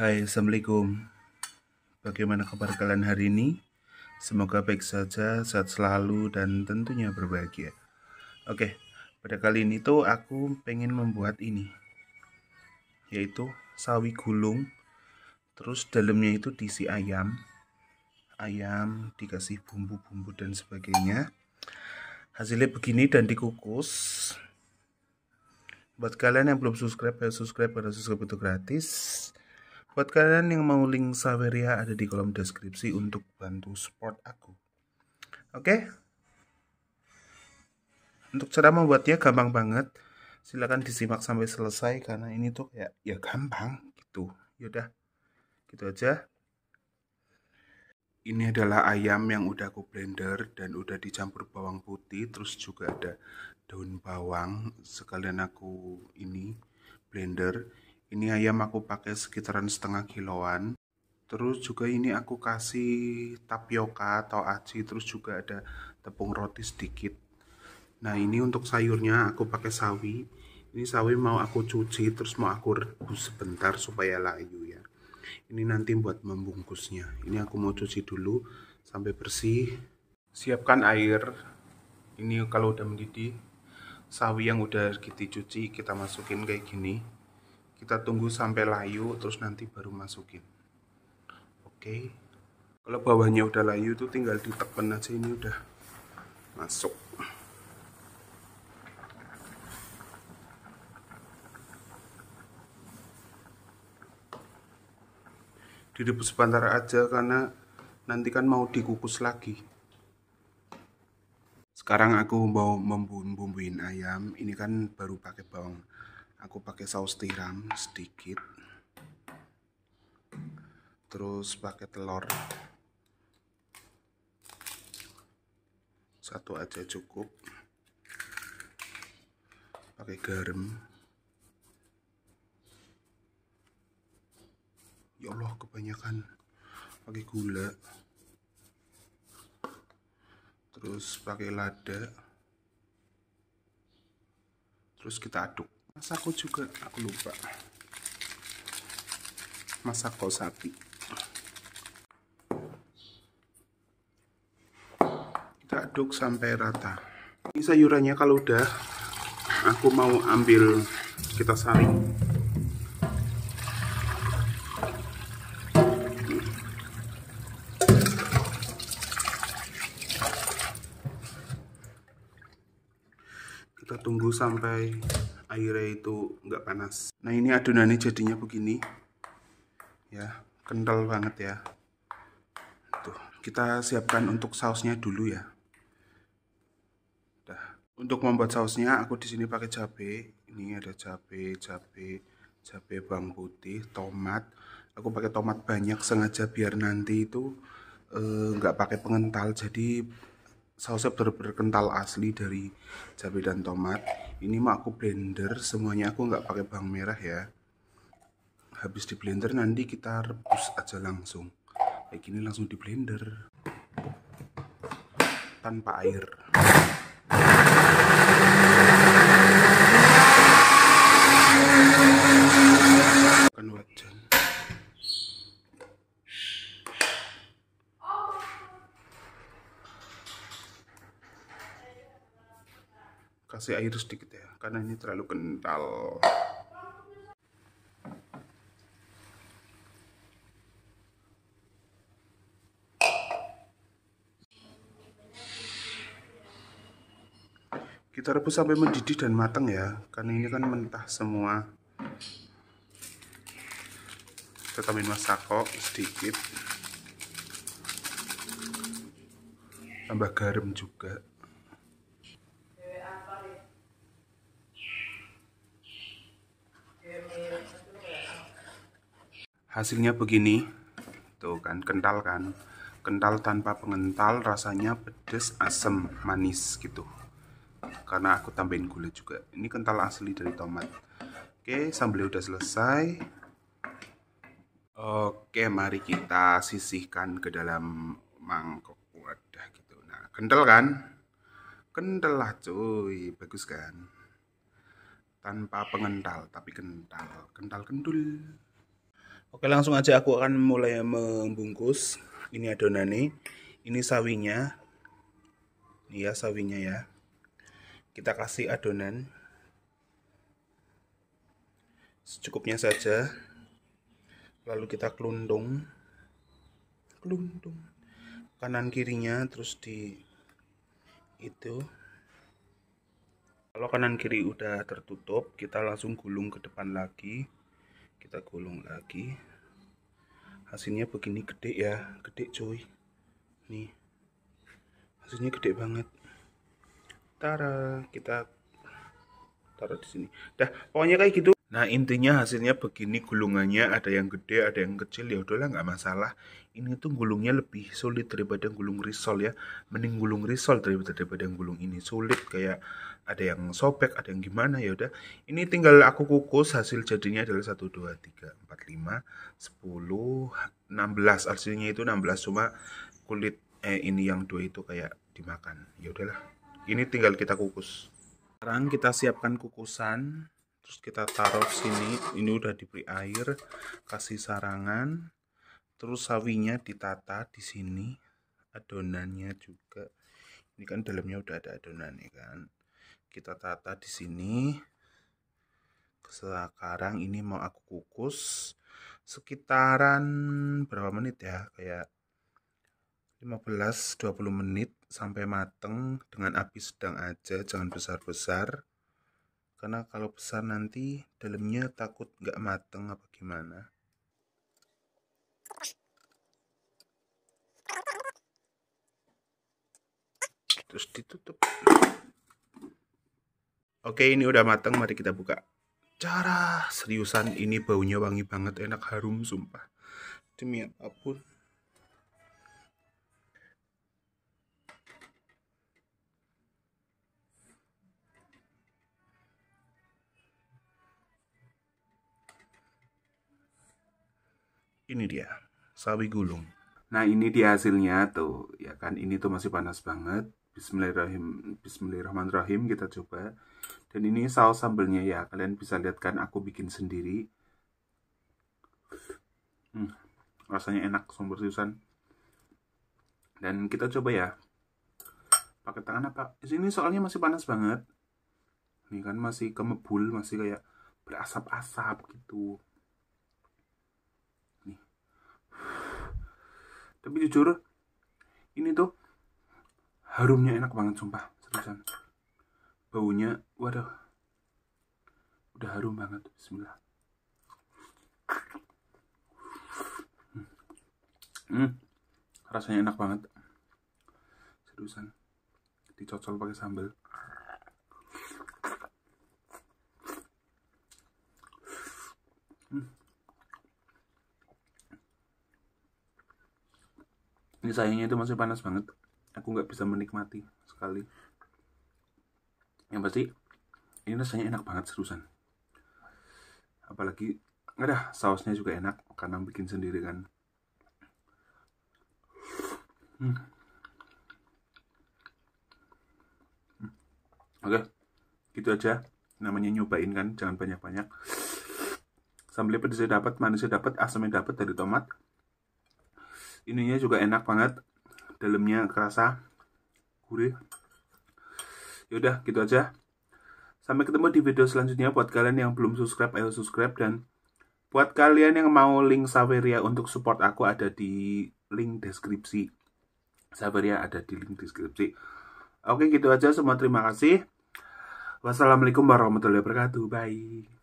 Hai, Assalamualaikum Bagaimana kabar kalian hari ini? Semoga baik saja, sehat selalu, dan tentunya berbahagia Oke, pada kali ini tuh aku pengen membuat ini Yaitu sawi gulung Terus dalamnya itu diisi ayam Ayam dikasih bumbu-bumbu dan sebagainya Hasilnya begini dan dikukus Buat kalian yang belum subscribe, ya subscribe pada subscribe itu gratis Buat kalian yang mau link Saveria ada di kolom deskripsi untuk bantu support aku. Oke? Untuk cara membuatnya gampang banget. Silahkan disimak sampai selesai karena ini tuh kayak ya gampang gitu. Yaudah, gitu aja. Ini adalah ayam yang udah aku blender dan udah dicampur bawang putih terus juga ada daun bawang sekalian aku ini blender ini ayam aku pakai sekitaran setengah kiloan. Terus juga ini aku kasih tapioka atau aci, terus juga ada tepung roti sedikit. Nah ini untuk sayurnya aku pakai sawi. Ini sawi mau aku cuci, terus mau aku rebus sebentar supaya layu ya. Ini nanti buat membungkusnya. Ini aku mau cuci dulu sampai bersih. Siapkan air. Ini kalau udah mendidih, sawi yang udah kita cuci kita masukin kayak gini kita tunggu sampai layu terus nanti baru masukin oke okay. kalau bawahnya udah layu itu tinggal ditekan aja ini udah masuk direbus sebentar aja karena nanti kan mau dikukus lagi sekarang aku mau membumbuin ayam ini kan baru pakai bawang aku pakai saus tiram sedikit terus pakai telur satu aja cukup pakai garam ya Allah kebanyakan pakai gula terus pakai lada terus kita aduk masako juga aku lupa masako sapi kita aduk sampai rata ini sayurannya kalau udah aku mau ambil kita saring kita tunggu sampai airnya itu nggak panas nah ini adonannya jadinya begini ya kental banget ya tuh kita siapkan untuk sausnya dulu ya Dah. untuk membuat sausnya aku di sini pakai cabe ini ada cabe cabe cabe bawang putih tomat aku pakai tomat banyak sengaja biar nanti itu eh, nggak eh, pakai pengental jadi sausnya benar-benar kental asli dari cabai dan tomat ini mah aku blender semuanya aku nggak pakai bawang merah ya habis di blender nanti kita rebus aja langsung kayak gini langsung di blender tanpa air bukan wajan kasih air sedikit ya karena ini terlalu kental kita rebus sampai mendidih dan matang ya karena ini kan mentah semua kita tambahin masako sedikit tambah garam juga hasilnya begini tuh kan kental kan kental tanpa pengental rasanya pedes asem manis gitu karena aku tambahin gula juga ini kental asli dari tomat oke sambelnya udah selesai oke mari kita sisihkan ke dalam mangkok wadah gitu nah kental kan kental lah cuy bagus kan tanpa pengental tapi kental kental kendul Oke langsung aja aku akan mulai membungkus ini adonan nih. ini sawinya ini ya sawinya ya kita kasih adonan secukupnya saja lalu kita kelundung kelundung kanan kirinya terus di itu kalau kanan kiri udah tertutup kita langsung gulung ke depan lagi kita gulung lagi hasilnya begini gede ya gede cuy nih hasilnya gede banget tara kita taruh di sini dah pokoknya kayak gitu Nah intinya hasilnya begini gulungannya ada yang gede ada yang kecil ya udahlah nggak masalah ini tuh gulungnya lebih sulit daripada gulung risol ya mending gulung risol daripada daripada gulung ini sulit kayak ada yang sobek ada yang gimana ya udah ini tinggal aku kukus hasil jadinya adalah 1 2 3 4 5 10 16 hasilnya itu 16 cuma kulit eh ini yang dua itu kayak dimakan ya udahlah ini tinggal kita kukus sekarang kita siapkan kukusan terus kita taruh sini ini udah diberi air kasih sarangan terus sawinya ditata di sini adonannya juga ini kan dalamnya udah ada adonan ya kan kita tata di sini sekarang ini mau aku kukus sekitaran berapa menit ya kayak 15-20 menit sampai mateng dengan api sedang aja jangan besar-besar karena kalau besar nanti dalamnya takut nggak mateng apa gimana terus ditutup Oke, ini udah mateng, mari kita buka. Cara seriusan ini baunya wangi banget, enak harum sumpah. Demi apapun. Ini dia, sawi gulung. Nah, ini dia hasilnya tuh, ya kan? Ini tuh masih panas banget Bismillahirrahmanirrahim. Bismillahirrahmanirrahim kita coba. Dan ini saus sambelnya ya. Kalian bisa lihat kan aku bikin sendiri. Hmm, rasanya enak sumber susan. Dan kita coba ya. Pakai tangan apa? Ini soalnya masih panas banget. Ini kan masih kemebul, masih kayak berasap-asap gitu. Tapi jujur ini tuh harumnya enak banget sumpah seriusan baunya waduh udah harum banget bismillah hmm. hmm. rasanya enak banget seriusan dicocol pakai sambal hmm. ini sayangnya itu masih panas banget aku nggak bisa menikmati sekali yang pasti ini rasanya enak banget serusan. apalagi ada sausnya juga enak karena bikin sendiri kan hmm. hmm. oke okay. gitu aja namanya nyobain kan jangan banyak-banyak sambil pedesnya dapat manisnya dapat asamnya dapat dari tomat ininya juga enak banget dalamnya kerasa gurih yaudah gitu aja sampai ketemu di video selanjutnya buat kalian yang belum subscribe ayo subscribe dan buat kalian yang mau link Saveria untuk support aku ada di link deskripsi Saveria ada di link deskripsi oke gitu aja semua terima kasih wassalamualaikum warahmatullahi wabarakatuh bye